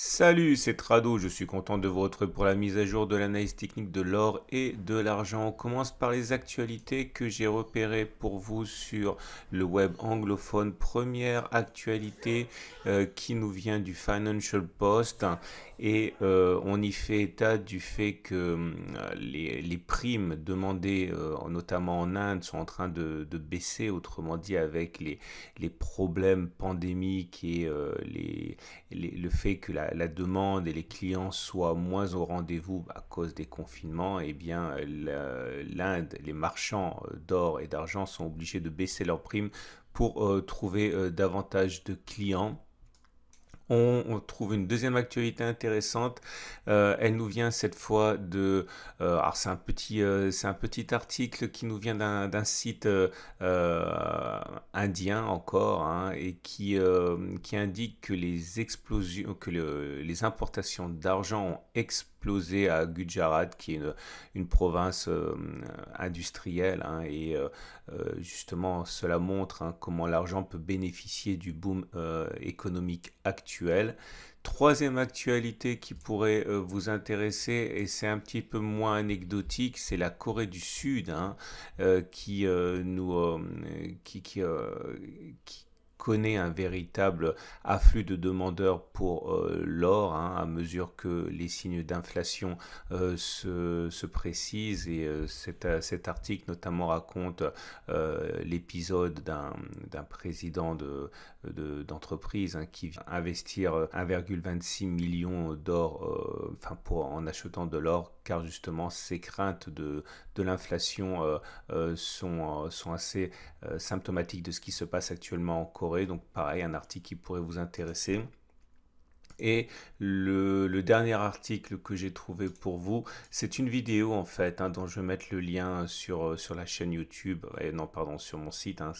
Salut, c'est Trado, je suis content de vous retrouver pour la mise à jour de l'analyse technique de l'or et de l'argent. On commence par les actualités que j'ai repérées pour vous sur le web anglophone. Première actualité euh, qui nous vient du Financial Post hein, et euh, on y fait état du fait que hum, les, primes demandées euh, notamment en Inde sont en train de, baisser, autrement dit avec les, problèmes pandémiques et le fait que la la, demande et les clients soient moins au rendez-vous à cause des confinements, et eh bien l'Inde, les marchands euh, d'or et d'argent sont obligés de baisser leurs primes pour euh, trouver euh, davantage de clients on, trouve une deuxième actualité intéressante. Euh, elle nous vient cette fois de... Euh, alors c'est un, petit, euh, c'est un petit article qui nous vient d'un, d'un site indien encore, hein, et qui, qui indique que les explosions, que les importations d'argent ont explosé à Gujarat, qui est une, province euh, industrielle. Hein, et euh, euh, justement, cela montre hein, comment l'argent peut bénéficier du boom économique actuel. Troisième actualité qui pourrait vous intéresser, et c'est un petit peu moins anecdotique, c'est la Corée du Sud hein, qui nous... qui, qui connaît un véritable afflux de demandeurs pour euh, l'or hein, à mesure que les signes d'inflation euh, se, précisent et euh, cet, article notamment raconte l'épisode d'un président d'entreprise de, hein, qui vient investir 1,26 million d'or enfin pour en achetant de l'or car justement ces craintes de, l'inflation euh, euh, sont, euh, sont assez symptomatiques de ce qui se passe actuellement en Corée. Donc pareil, un article qui pourrait vous intéresser. Et le, dernier article que j'ai trouvé pour vous, c'est une vidéo en fait, hein, dont je vais mettre le lien sur, euh, sur la chaîne YouTube, non pardon, sur mon site, hein.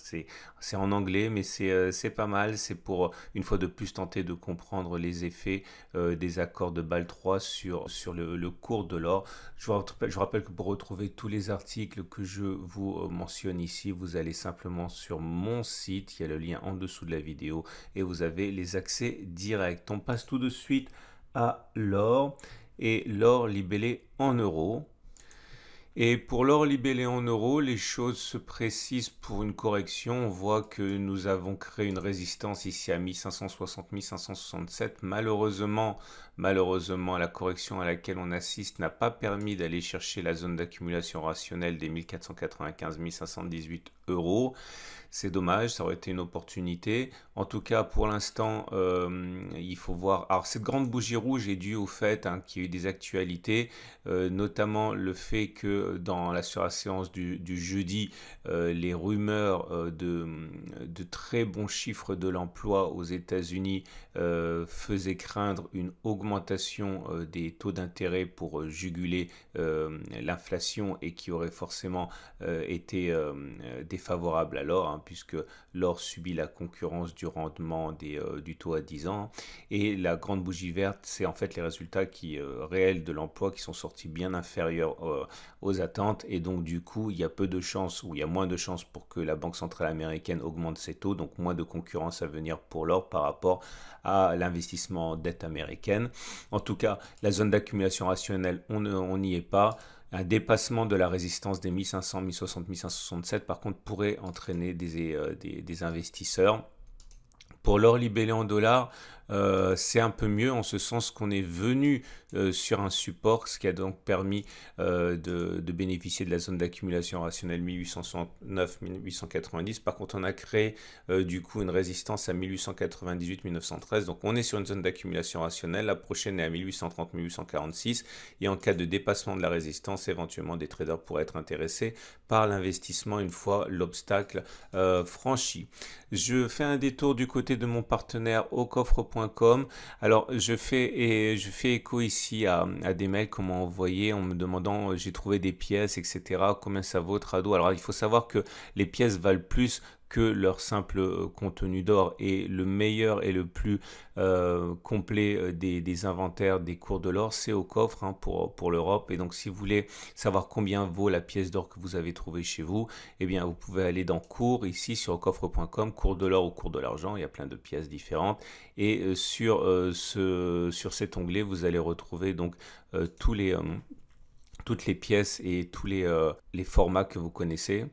c'est en anglais, mais c'est euh, pas mal, c'est pour euh, une fois de plus tenter de comprendre les effets des accords de balle 3 sur, sur le, cours de l'or. Je vous, rappelle, je rappelle que pour retrouver tous les articles que je vous mentionne ici, vous allez simplement sur mon site, il y a le lien en dessous de la vidéo, et vous avez les accès directs. On passe tout de suite à l'or et l'or libellé en euros. Et pour l'or libellé en euros, les choses se précisent pour une correction. On voit que nous avons créé une résistance ici à 1560-1567. Malheureusement, malheureusement, la correction à laquelle on assiste n'a pas permis d'aller chercher la zone d'accumulation rationnelle des 1495-1518 euros. C'est dommage, ça aurait été une opportunité. En tout cas, pour l'instant, euh, il faut voir. Alors, cette grande bougie rouge est due au fait hein, qu'il y a eu des actualités, euh, notamment le fait que euh, dans la séance du, jeudi euh, les rumeurs euh, de, très bons chiffres de l'emploi aux États-Unis faisaient craindre une augmentation des taux d'intérêt pour juguler l'inflation et qui aurait forcément été défavorable à l'or, hein, puisque l'or subit la concurrence du rendement des, du taux à 10 ans. Et la grande bougie verte, c'est en fait les résultats qui, réels de l'emploi qui sont sortis bien inférieurs aux et donc du coup il y a peu de chances ou il y a moins de chances pour que la Banque centrale américaine augmente ses taux, donc moins de concurrence à venir pour l'or par rapport à l'investissement en dette américaine. En tout cas, la zone d'accumulation rationnelle, on n'y est pas un dépassement de la résistance des 1500, 1060, 1567 par contre pourrait entraîner des, euh, des, des investisseurs. Pour l'or libellé en dollars, euh, c'est un peu mieux en ce sens qu'on est venu euh, sur un support, ce qui a donc permis euh, de, de, bénéficier de la zone d'accumulation rationnelle 1869-1890. Par contre, on a créé du coup une résistance à 1898-1913. Donc on est sur une zone d'accumulation rationnelle. La prochaine est à 1830-1846. Et en cas de dépassement de la résistance, éventuellement des traders pourraient être intéressés par l'investissement une fois l'obstacle franchi. Je fais un détour du côté de mon partenaire au coffre alors, je fais, et je fais écho ici à, des mails qu'on m'a envoyés en me demandant euh, j'ai trouvé des pièces, etc. Combien ça vaut, Trado Alors, il faut savoir que les pièces valent plus que leur simple euh, contenu d'or est le meilleur et le plus euh, complet euh, des, inventaires des cours de l'or, c'est au coffre hein, pour, pour l'Europe. Et donc si vous voulez savoir combien vaut la pièce d'or que vous avez trouvée chez vous, eh bien vous pouvez aller dans cours ici sur coffre.com, cours de l'or ou cours de l'argent, il y a plein de pièces différentes. Et sur, ce, sur cet onglet, vous allez retrouver donc tous les, toutes les pièces et tous les, les formats que vous connaissez.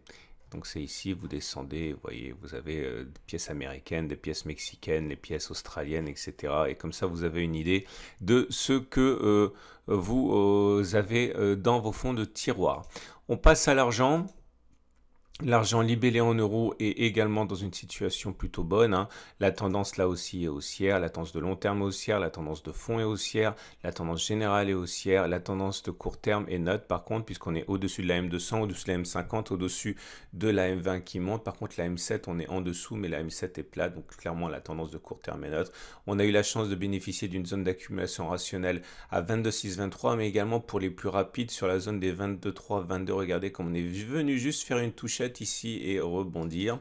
Donc c'est ici, vous descendez, vous voyez, vous avez euh, des pièces américaines, des pièces mexicaines, les pièces australiennes, etc. Et comme ça, vous avez une idée de ce que euh, vous euh, avez dans vos fonds de tiroir. On passe à l'argent. L'argent libellé en euros est également dans une situation plutôt bonne. Hein. La tendance là aussi est haussière, la tendance de long terme est haussière, la tendance de fond est haussière, la tendance générale est haussière, la tendance de court terme est note par contre puisqu'on est au-dessus de la M200, au-dessus de la M50, au-dessus de la M20 qui monte. Par contre la M7 on est en dessous mais la M7 est plate donc clairement la tendance de court terme est neutre. On a eu la chance de bénéficier d'une zone d'accumulation rationnelle à 22,6-23 mais également pour les plus rapides sur la zone des 22,3-22 regardez comme on est venu juste faire une touchette ici et rebondir.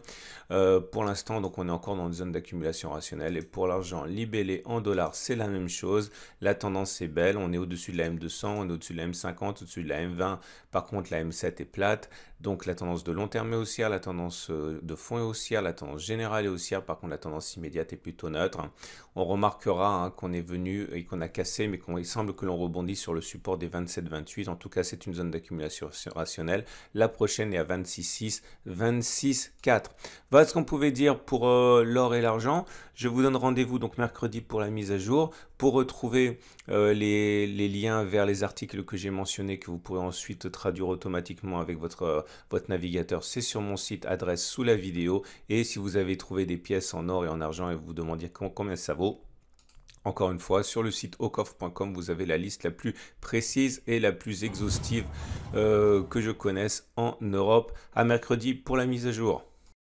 Euh, pour l'instant, donc on est encore dans une zone d'accumulation rationnelle. Et pour l'argent libellé en dollars, c'est la même chose. La tendance est belle. On est au-dessus de la M200, on est au-dessus de la M50, au-dessus de la M20. Par contre, la M7 est plate. Donc la tendance de long terme est haussière, la tendance euh, de fond est haussière, la tendance générale est haussière, par contre la tendance immédiate est plutôt neutre. Hein. On remarquera hein, qu'on est venu et qu'on a cassé, mais qu'il semble que l'on rebondit sur le support des 27-28. En tout cas, c'est une zone d'accumulation rationnelle. La prochaine est à 26-6, 26-4. Voilà ce qu'on pouvait dire pour euh, l'or et l'argent. Je vous donne rendez-vous donc mercredi pour la mise à jour. Pour retrouver euh, les, les, liens vers les articles que j'ai mentionnés, que vous pourrez ensuite traduire automatiquement avec votre votre navigateur, c'est sur mon site, adresse sous la vidéo. Et si vous avez trouvé des pièces en or et en argent et vous vous demandez combien ça vaut, encore une fois, sur le site ocoff.com, vous avez la liste la plus précise et la plus exhaustive euh, que je connaisse en Europe. À mercredi pour la mise à jour.